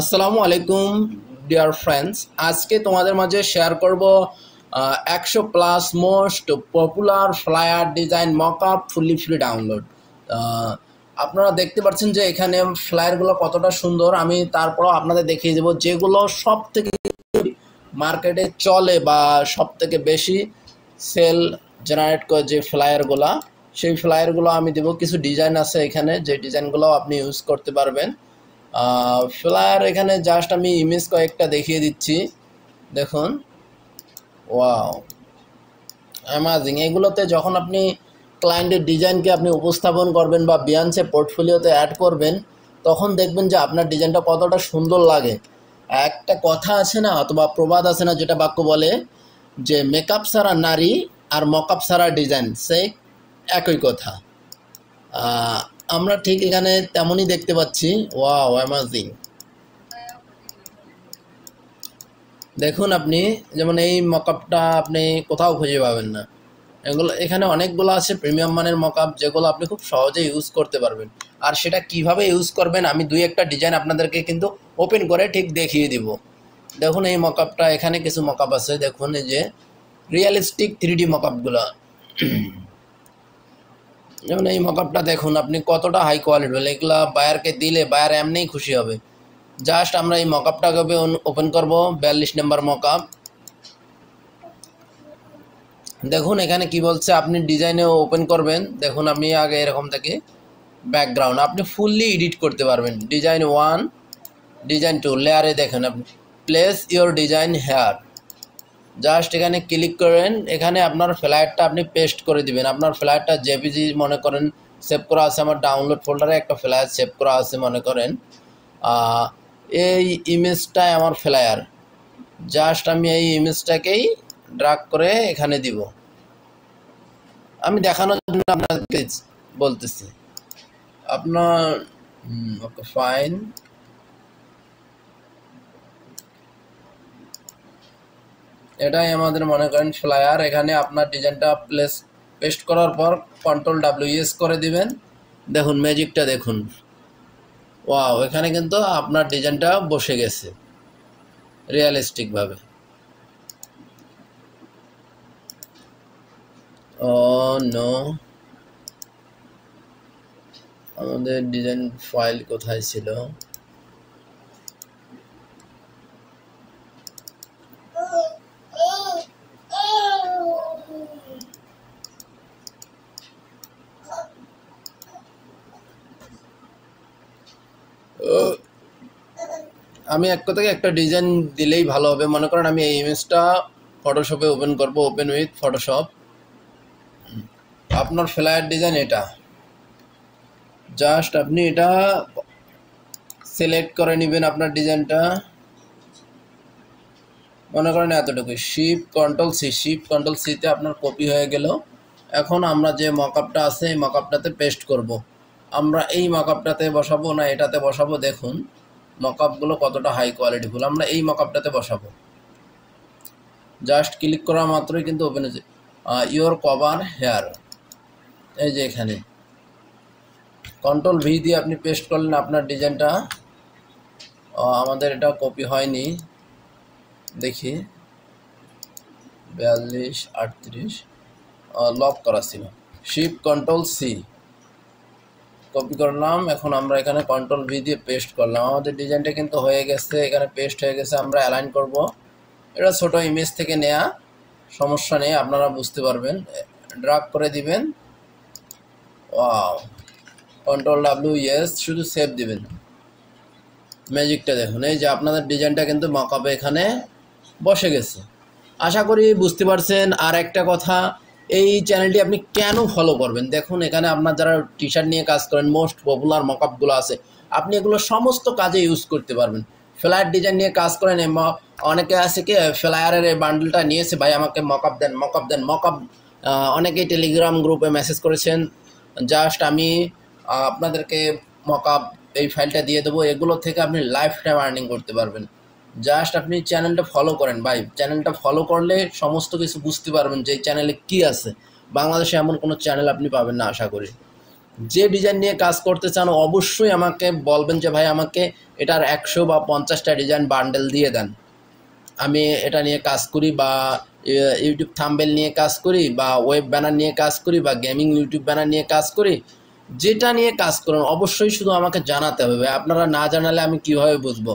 আসসালামু আলাইকুম dear friends আজকে তোমাদের মাঝে শেয়ার করব একশো plus most popular flyer design mockup fully free download আপনারা দেখতে পাচ্ছেন যে এখানে ফ্লায়ারগুলো কতটা সুন্দর আমি তারপরও আপনাদের দেখিয়ে দেবো যেগুলো সব থেকে মার্কেটে চলে বা সব থেকে বেশি সেল জেনারেট করে যে ফ্লায়ারগুলো সেই ফ্লায়ারগুলো আমি দেবো কিছু ডিজাইন আছে এখানে যে ডিজাইনগুলো আপনি ইউজ করতে পারবেন ফ্লায়ার এখানে জাস্ট আমি ইমেজ কয়েকটা দেখিয়ে দিচ্ছি দেখুন ওয়াও অ্যামাজিং এগুলোতে যখন আপনি ক্লায়েন্টের ডিজাইনকে আপনি উপস্থাপন করবেন বা বিয়ান্সে পোর্টফোলিওতে অ্যাড করবেন তখন দেখবেন যে আপনার ডিজাইনটা কতটা সুন্দর লাগে একটা কথা আছে না অথবা প্রবাদ আছে না যেটা বাক্য বলে যে মেকআপ ছাড়া নারী আর মকআপ সারা ডিজাইন সেই একই কথা আমরা ঠিক এখানে তেমনই দেখতে পাচ্ছি ওয়াও অ্যামাজিং দেখুন আপনি যেমন এই মকআপটা আপনি কোথাও খুঁজে পাবেন না এগুলো এখানে অনেকগুলো আছে প্রিমিয়াম মানের মকআপ যেগুলো আপনি খুব সহজে ইউজ করতে পারবেন আর সেটা কিভাবে ইউজ করবেন আমি দুই একটা ডিজাইন আপনাদেরকে কিন্তু ওপেন করে ঠিক দেখিয়ে দিব দেখুন এই মকআপটা এখানে কিছু মকআপ আছে দেখুন এই যে রিয়েলিস্টিক থ্রি ডি মকআপগুলো যেমন এই মকআপটা দেখুন আপনি কতটা হাই কোয়ালিটি বলে এগুলো বায়ারকে দিলে বায়ার এমনিই খুশি হবে জাস্ট আমরা এই মকআপটাকে ওপেন করবো বিয়াল্লিশ নম্বর মকআপ দেখুন এখানে কি বলছে আপনি ডিজাইনে ওপেন করবেন দেখুন আমি আগে এরকম থেকে ব্যাকগ্রাউন্ড আপনি ফুললি এডিট করতে পারবেন ডিজাইন ওয়ান ডিজাইন টু লেয়ারে দেখেন আপনি place your design here just এখানে ক্লিক করেন এখানে আপনার ফ্লায়ারটা আপনি পেস্ট করে দিবেন আপনার ফ্লায়ারটা জেপিজি মনে করেন সেভ করা আছে আমার ডাউনলোড ফোল্ডারে একটা ফ্লায়ার সেভ করা আছে মনে করেন এই ইমেজটাই আমার ফ্লায়ার জাস্ট আমি এই ইমেজটাকেই ড্রাগ করে এখানে দিব আমি দেখানোর জন্য আপনাকে বলতেছি আপনার ওকে ফাইন এটাই আমাদের মনে করেন ফ্লায়ার এখানে আপনার ডিজাইনটা প্লেস পেস্ট করার পর কন্ট্রোল ডাব্লিউএস e করে দিবেন দেখুন ম্যাজিকটা দেখুন ওয়াও এখানে কিন্তু আপনার ডিজাইনটা বসে গেছে রিয়ালিস্টিকভাবে ও নো আমাদের ডিজাইন ফাইল কোথায় ছিল আমি এক কথাকে একটা ডিজাইন দিলেই ভালো হবে মনে করেন আমি এই ইমেজটা ফটোশপে ওপেন করব ওপেন উইথ ফটোশপ আপনার ফ্লায়ার ডিজাইন এটা জাস্ট আপনি এটা সিলেক্ট করে নেবেন আপনার ডিজাইনটা মনে করেন এতটুকু shift control C shift control সিতে আপনার কপি হয়ে গেল এখন আমরা যে মকআপটা আছে এই মকআপটাতে পেস্ট করব। আমরা এই মকআপটাতে বসাবো না এটাতে বসাবো দেখুন মকআপগুলো কতটা হাই কোয়ালিটিফুল আমরা এই মকআপটাতে বসাবো জাস্ট ক্লিক করা মাত্রই কিন্তু ওপেন হয়েছে ইওর কভার হেয়ার এই যে এখানে কন্ট্রোল ভি দিয়ে আপনি পেস্ট করলেন আপনার ডিজাইনটা আমাদের এটা কপি হয়নি দেখি বিয়াল্লিশ আটত্রিশ লক করা ছিল শিপ কন্ট্রোল সি কপি করলাম এখন আমরা এখানে কন্ট্রোল ভি দিয়ে পেস্ট করলাম আমাদের ডিজাইনটা কিন্তু হয়ে গেছে এখানে পেস্ট হয়ে গেছে আমরা অ্যালাইন করব এটা ছোট ইমেজ থেকে নেয়া সমস্যা নেই আপনারা বুঝতে পারবেন ড্রাগ করে দিবেন ও কন্ট্রোল ডাব্লিউ ইয়েস শুধু সেভ দিবেন ম্যাজিকটা দেখুন এই যে আপনাদের ডিজাইনটা কিন্তু মাকাপে এখানে বসে গেছে আশা করি বুঝতে পারছেন আর একটা কথা এই চ্যানেলটি আপনি কেন ফলো করবেন দেখুন এখানে আপনার যারা টি শার্ট নিয়ে কাজ করেন মোস্ট পপুলার মকআপগুলো আছে আপনি এগুলো সমস্ত কাজে ইউজ করতে পারবেন ফ্লায়ার ডিজাইন নিয়ে কাজ করেন অনেকে আছে কি ফ্লায়ারের এই বান্ডেলটা নিয়েছে ভাই আমাকে মকআপ দেন মকআপ দেন মকআপ অনেকেই টেলিগ্রাম গ্রুপে মেসেজ করেছেন জাস্ট আমি আপনাদেরকে মকআপ এই ফাইলটা দিয়ে দেবো এগুলো থেকে আপনি লাইফ টাইম আর্নিং করতে পারবেন জাস্ট আপনি চ্যানেলটা ফলো করেন ভাই চ্যানেলটা ফলো করলে সমস্ত কিছু বুঝতে পারবেন যে চ্যানেলে কি আছে বাংলাদেশে এমন কোনো চ্যানেল আপনি পাবেন না আশা করি যে ডিজাইন নিয়ে কাজ করতে চান অবশ্যই আমাকে বলবেন যে ভাই আমাকে এটার একশো বা পঞ্চাশটা ডিজাইন বান্ডেল দিয়ে দেন আমি এটা নিয়ে কাজ করি বা ইউটিউব থাম্বেল নিয়ে কাজ করি বা ওয়েব ব্যানার নিয়ে কাজ করি বা গেমিং ইউটিউব ব্যানার নিয়ে কাজ করি যেটা নিয়ে কাজ করেন অবশ্যই শুধু আমাকে জানাতে হবে আপনারা না জানালে আমি কীভাবে বুঝবো